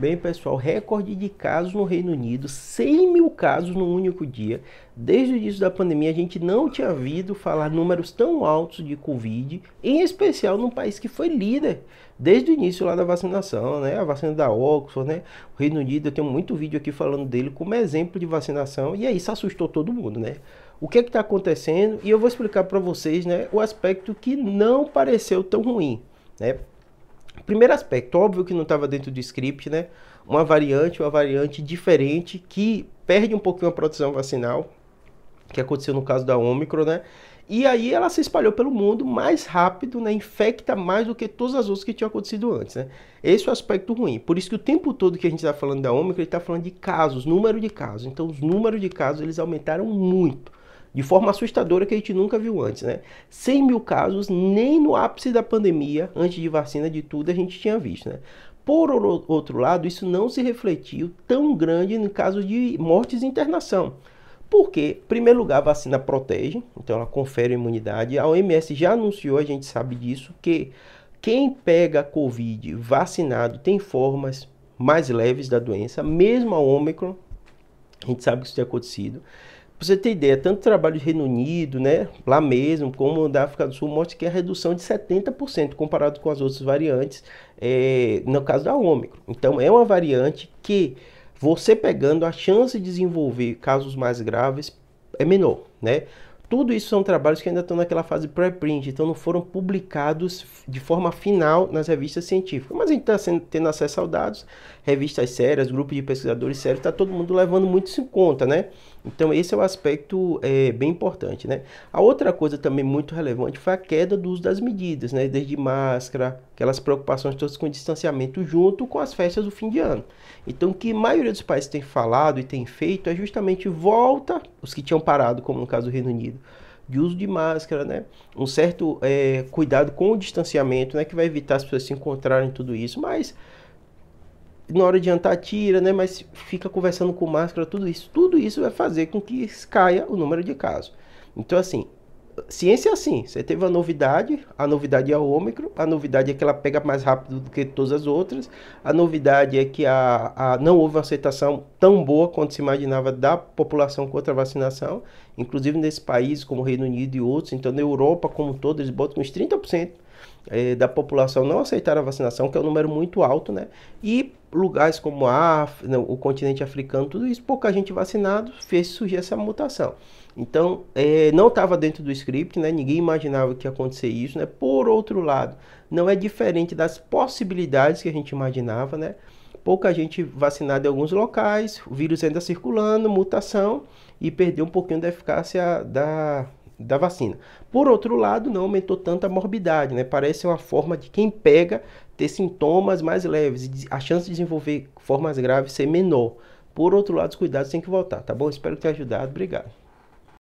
Bem, pessoal, recorde de casos no Reino Unido, 100 mil casos num único dia. Desde o início da pandemia, a gente não tinha ouvido falar números tão altos de Covid, em especial num país que foi líder desde o início lá da vacinação, né? A vacina da Oxford, né? O Reino Unido, eu tenho muito vídeo aqui falando dele como exemplo de vacinação, e aí isso assustou todo mundo, né? O que é que está acontecendo? E eu vou explicar para vocês, né, o aspecto que não pareceu tão ruim, né? Primeiro aspecto, óbvio que não estava dentro do script, né? Uma variante, uma variante diferente que perde um pouquinho a proteção vacinal, que aconteceu no caso da Ômicron, né? E aí ela se espalhou pelo mundo mais rápido, né? Infecta mais do que todas as outras que tinham acontecido antes, né? Esse é o aspecto ruim. Por isso que o tempo todo que a gente está falando da Ômicron, ele está falando de casos, número de casos. Então os números de casos, eles aumentaram muito de forma assustadora que a gente nunca viu antes, né? 100 mil casos, nem no ápice da pandemia, antes de vacina, de tudo, a gente tinha visto, né? Por outro lado, isso não se refletiu tão grande no caso de mortes e internação. Porque, em primeiro lugar, a vacina protege, então ela confere imunidade. A OMS já anunciou, a gente sabe disso, que quem pega Covid vacinado tem formas mais leves da doença, mesmo a Ômicron, a gente sabe que isso tem acontecido. Pra você ter ideia, tanto trabalho do Reino Unido, né, lá mesmo, como da África do Sul, mostra que é a redução de 70% comparado com as outras variantes, é, no caso da Ômicron. Então, é uma variante que você pegando, a chance de desenvolver casos mais graves é menor, né? Tudo isso são trabalhos que ainda estão naquela fase pré-print, então não foram publicados de forma final nas revistas científicas. Mas a gente está tendo acesso aos dados, revistas sérias, grupos de pesquisadores sérios, está todo mundo levando muito isso em conta, né? Então esse é o um aspecto é, bem importante, né? A outra coisa também muito relevante foi a queda do uso das medidas, né? Desde máscara, aquelas preocupações todas com distanciamento junto com as festas do fim de ano. Então o que a maioria dos países tem falado e tem feito é justamente volta os que tinham parado, como no caso do Reino Unido, de uso de máscara, né? Um certo é, cuidado com o distanciamento, né? Que vai evitar as pessoas se encontrarem tudo isso, mas na hora de jantar tira, né? Mas fica conversando com máscara, tudo isso, tudo isso vai fazer com que caia o número de casos. Então assim, ciência é assim. Você teve a novidade, a novidade é o ômicron, a novidade é que ela pega mais rápido do que todas as outras, a novidade é que a, a não houve uma aceitação tão boa quanto se imaginava da população contra a vacinação, inclusive nesses países como o Reino Unido e outros, então na Europa como um todo, eles botam uns 30% é, eh, da população não aceitar a vacinação, que é um número muito alto, né? E lugares como a Af... Não, né, o continente africano, tudo isso, pouca gente vacinado, fez surgir essa mutação. Então, é, não estava dentro do script, né? ninguém imaginava que ia acontecer isso. Né? Por outro lado, não é diferente das possibilidades que a gente imaginava, né? pouca gente vacinada em alguns locais, o vírus ainda circulando, mutação e perdeu um pouquinho da eficácia da, da vacina. Por outro lado, não aumentou tanto a morbidade, né? Parece uma forma de quem pega ter sintomas mais leves e a chance de desenvolver formas graves ser menor. Por outro lado, os cuidados têm que voltar, tá bom? Espero ter ajudado. Obrigado.